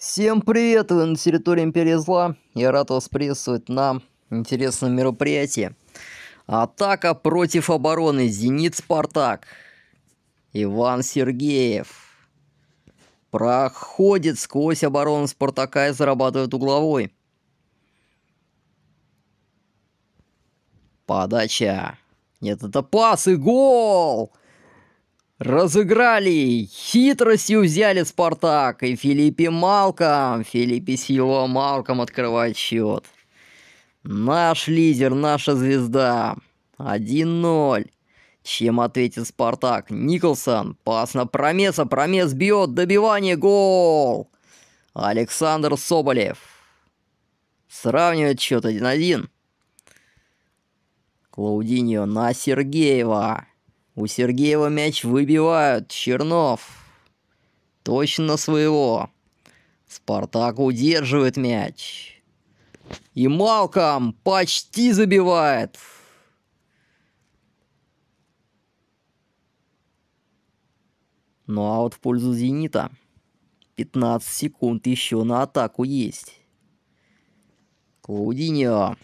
Всем привет, вы на территории Империи Зла. Я рад вас приветствовать на интересном мероприятии. Атака против обороны. Зенит Спартак. Иван Сергеев. Проходит сквозь оборону Спартака и зарабатывает угловой. Подача. Нет, это пас и гол! Разыграли, хитростью взяли Спартак, и Филиппе Малком, Филиппе Силва Малком открывает счет. Наш лидер, наша звезда. 1-0. Чем ответит Спартак? Николсон, пас на промеса, промес бьет, добивание, гол! Александр Соболев. Сравнивает счет 1-1. Клаудиньо на Сергеева. У Сергеева мяч выбивают. Чернов. Точно своего. Спартак удерживает мяч. И Малком почти забивает. Ну а вот в пользу «Зенита». 15 секунд еще на атаку есть. Клаудиньо.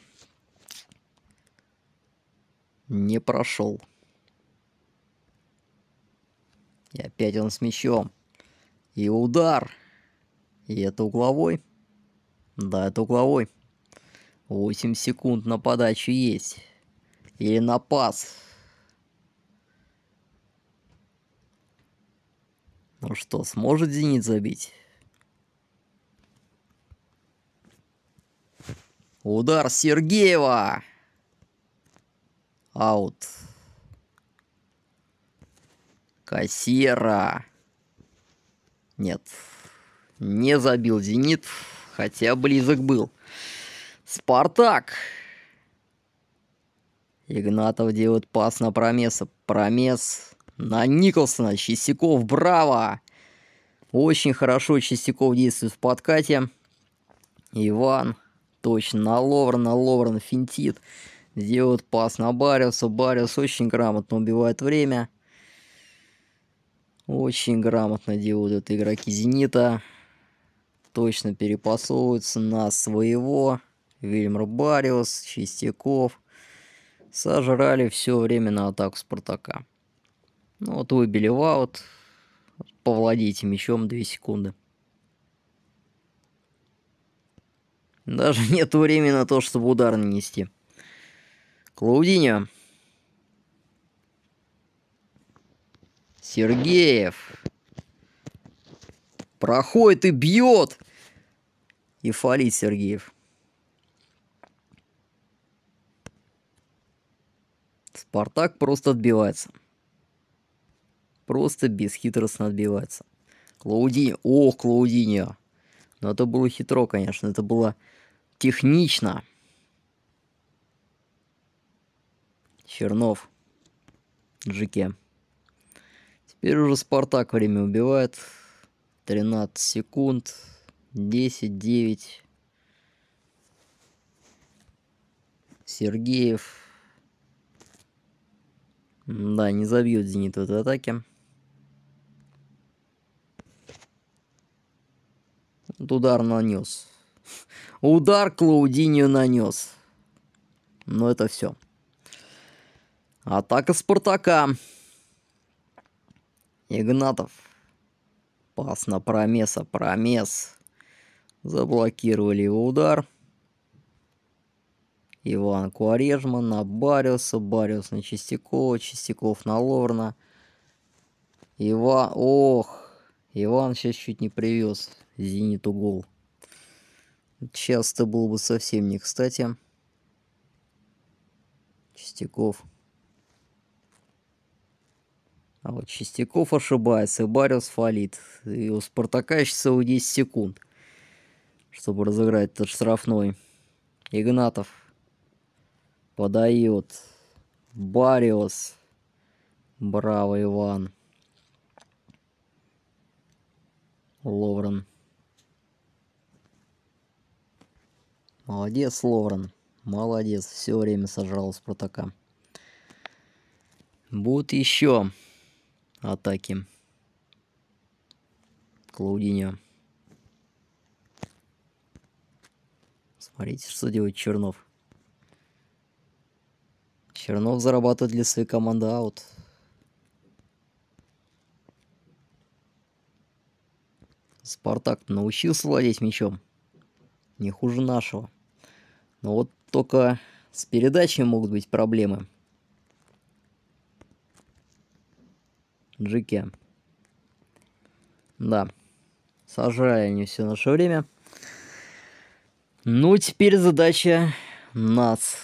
Не прошел. И опять он с мячом. И удар. И это угловой. Да, это угловой. 8 секунд на подачу есть. И на пас. Ну что, сможет Зенит забить? Удар Сергеева! Аут. Кассира. Нет, не забил «Зенит», хотя близок был. «Спартак». Игнатов делает пас на Промеса. Промес на Николсона. Чистяков, браво! Очень хорошо Чистяков действует в подкате. Иван точно на на Ловрен финтит. Делает пас на Бариуса. Бариус очень грамотно убивает время. Очень грамотно делают игроки «Зенита». Точно перепасовываются на своего. Вильмар Бариус, Чистяков. Сожрали все время на атаку «Спартака». Ну вот выбили в аут. Повладите мячом 2 секунды. Даже нет времени на то, чтобы удар нанести. Клаудиня. Сергеев. Проходит и бьет. И фалит Сергеев. Спартак просто отбивается. Просто бесхитростно отбивается. Клаудиньо, О, Клаудиньо, Но это было хитро, конечно. Это было технично. Чернов. джеке Теперь уже Спартак время убивает. 13 секунд. 10, 9. Сергеев. Да, не забьет Зенит в этой атаке. Вот удар нанес. Удар Клаудинию нанес. Но это все. Атака Спартака. Игнатов. Пас на промеса, промес. Заблокировали его удар. Иван Куарежма на Бариуса, Бариус на Чистякова, Чистяков на Лорна. Ива... Ох, Иван сейчас чуть не привез Зениту гол. Часто было бы совсем не кстати. Чистяков. А вот Чистяков ошибается, и Бариус фалит. И у Спартака еще всего 10 секунд, чтобы разыграть этот штрафной. Игнатов подает. Бариус. Браво, Иван. Ловрен. Молодец, Ловрен. Молодец, все время сожрал Спартака. будет еще атаки. Клаудиньо. Смотрите, что делает Чернов. Чернов зарабатывает для своей команды аут. Спартак научился владеть мячом. Не хуже нашего. Но вот только с передачей могут быть проблемы. Джике. Да. Сожрали они все наше время. Ну, теперь задача нас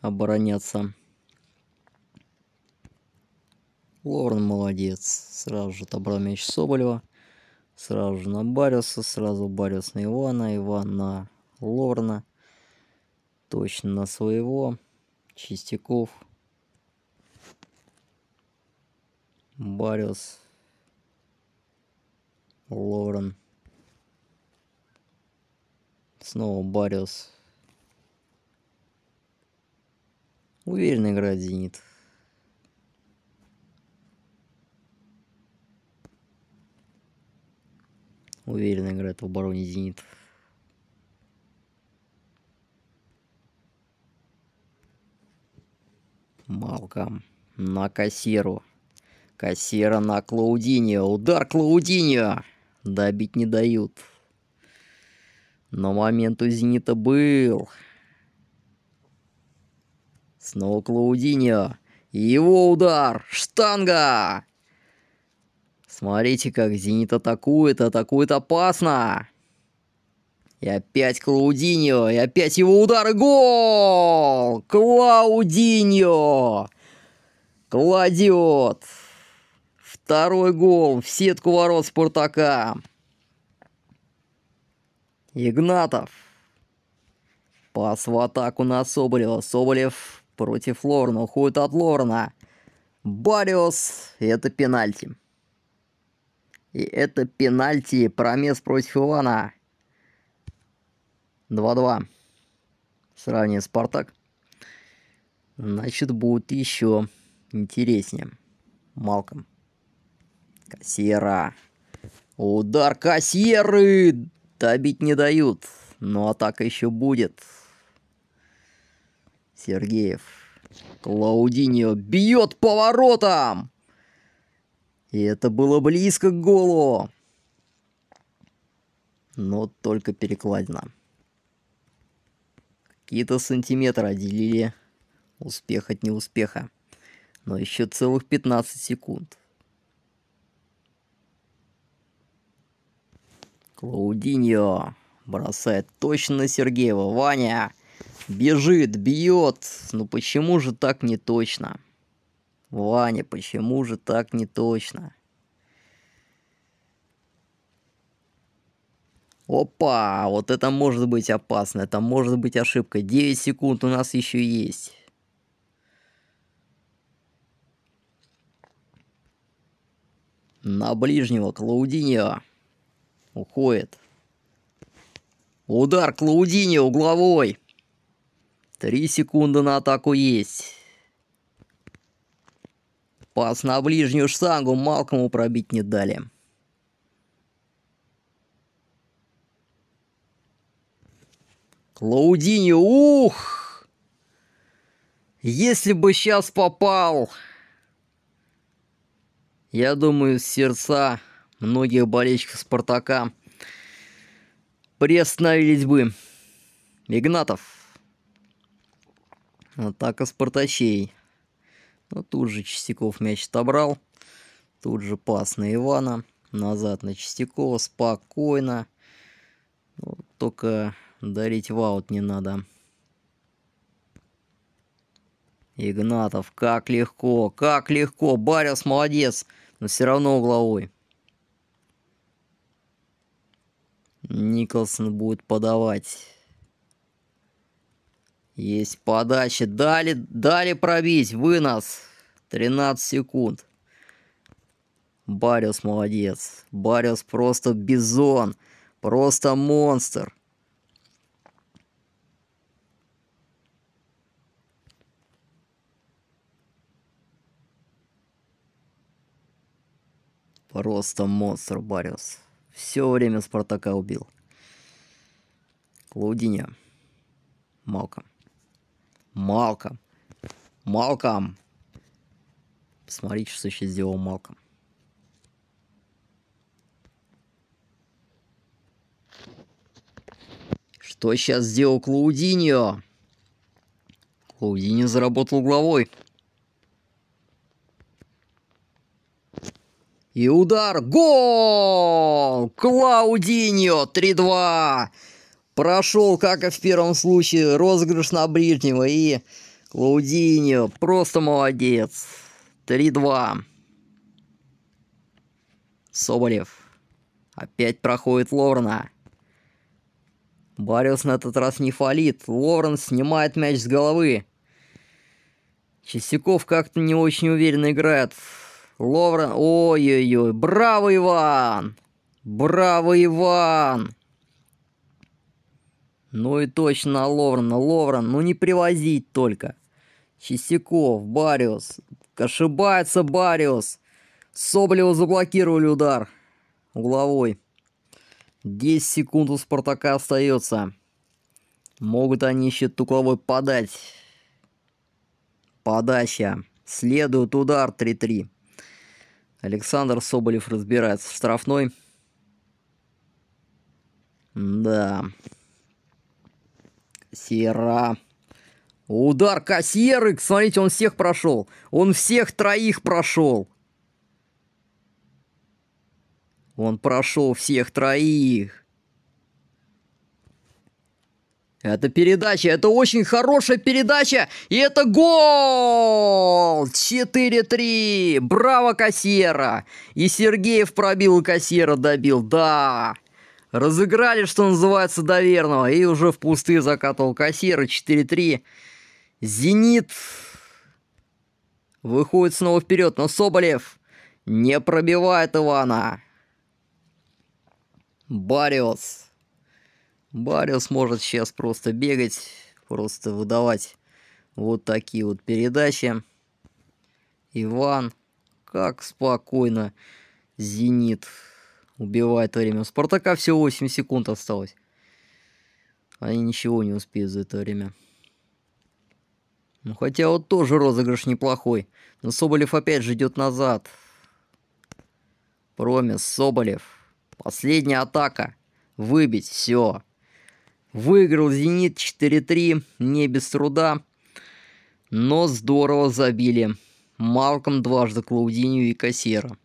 обороняться. Лорн молодец. Сразу же отобрал мяч Соболева. Сразу же на Бариуса, сразу Бариус на Ивана, Иван на Лорна. Точно на своего. Чистяков. Бариус, Лорен, снова Бариус. Уверенно играет Зенит. Уверенно играет в обороне Зенит. Малком на кассиру. Кассира на Клаудиньо! Удар Клаудиньо! Добить не дают. Но момент у Зенита был. Снова Клаудиньо. Его удар! Штанга! Смотрите, как Зенит атакует, атакует опасно. И опять Клаудиньо, и опять его удар, и гол! Клаудиньо! Кладет! Второй гол в сетку ворот «Спартака». Игнатов. Пас в атаку на Соболева. Соболев против Лорна. Уходит от Лорна. Бариос. Это пенальти. И это пенальти. Промес против Ивана. 2-2. Сравнение Спартак. Значит, будет еще интереснее. Малком. Кассира. Удар кассиры! Добить не дают, но атака еще будет. Сергеев. Клаудинио бьет поворотом! И это было близко к голу. Но только перекладина. Какие-то сантиметры отделили успех от неуспеха. Но еще целых 15 секунд. Клаудиньо бросает точно на Сергеева. Ваня бежит, бьет. Ну почему же так не точно? Ваня, почему же так не точно? Опа, вот это может быть опасно, это может быть ошибка. 9 секунд у нас еще есть. На ближнего Клаудиньо. Уходит. Удар Клаудини угловой. Три секунды на атаку есть. Пас на ближнюю штангу Малкому пробить не дали. Клаудини, ух! Если бы сейчас попал, я думаю, сердца многих болельщиков «Спартака» приостановились бы. Игнатов. Атака «Спартачей». Но ну, тут же Чистяков мяч отобрал. Тут же пас на Ивана. Назад на Чистякова. Спокойно. Ну, только дарить ваут не надо. Игнатов, как легко, как легко. Барис молодец, но все равно угловой. Николсон будет подавать. Есть подача. Дали, дали пробить. Вынос. 13 секунд. Бариус молодец. Бариус просто бизон. Просто монстр. Просто монстр Бариус все время Спартака убил. Клаудиня. Малком. Малком. Малком. Посмотрите, что сейчас сделал Малком. Что сейчас сделал Клаудиньо? Клаудиньо заработал угловой. И удар. Гол! Клаудиньо 3-2. Прошел, как и в первом случае, розыгрыш на ближнего. И Клаудиньо просто молодец. 3-2. Соболев. Опять проходит Лорна. Бариус на этот раз не фалит. Лорен снимает мяч с головы. Чистяков как-то не очень уверенно играет. Ловрен... Ой-ой-ой, браво, Иван! Браво, Иван! Ну и точно Ловрена, Ловран, ну не привозить только. Чистяков, Бариус, ошибается Бариус. Соболеву заблокировали удар угловой. 10 секунд у Спартака остается. Могут они еще угловой подать. Подача. Следует удар 3-3. Александр Соболев разбирается в штрафной. Да. Сера. Удар кассиеры. Смотрите, он всех прошел. Он всех троих прошел. Он прошел всех троих. Это передача, это очень хорошая передача, и это гол! 4-3, браво, кассира! И Сергеев пробил, и кассира добил, да! Разыграли, что называется, доверного, и уже в пустые закатывал кассира, 4-3. Зенит выходит снова вперед, но Соболев не пробивает Ивана. Бариос. Барил сможет сейчас просто бегать, просто выдавать вот такие вот передачи. Иван, как спокойно Зенит убивает время. У Спартака всего 8 секунд осталось. Они ничего не успеют за это время. Ну, хотя вот тоже розыгрыш неплохой. Но Соболев опять же идет назад. Промис, Соболев. Последняя атака. Выбить, все. Выиграл «Зенит» 4-3, не без труда, но здорово забили. Малком дважды Клаудинию и Кассера.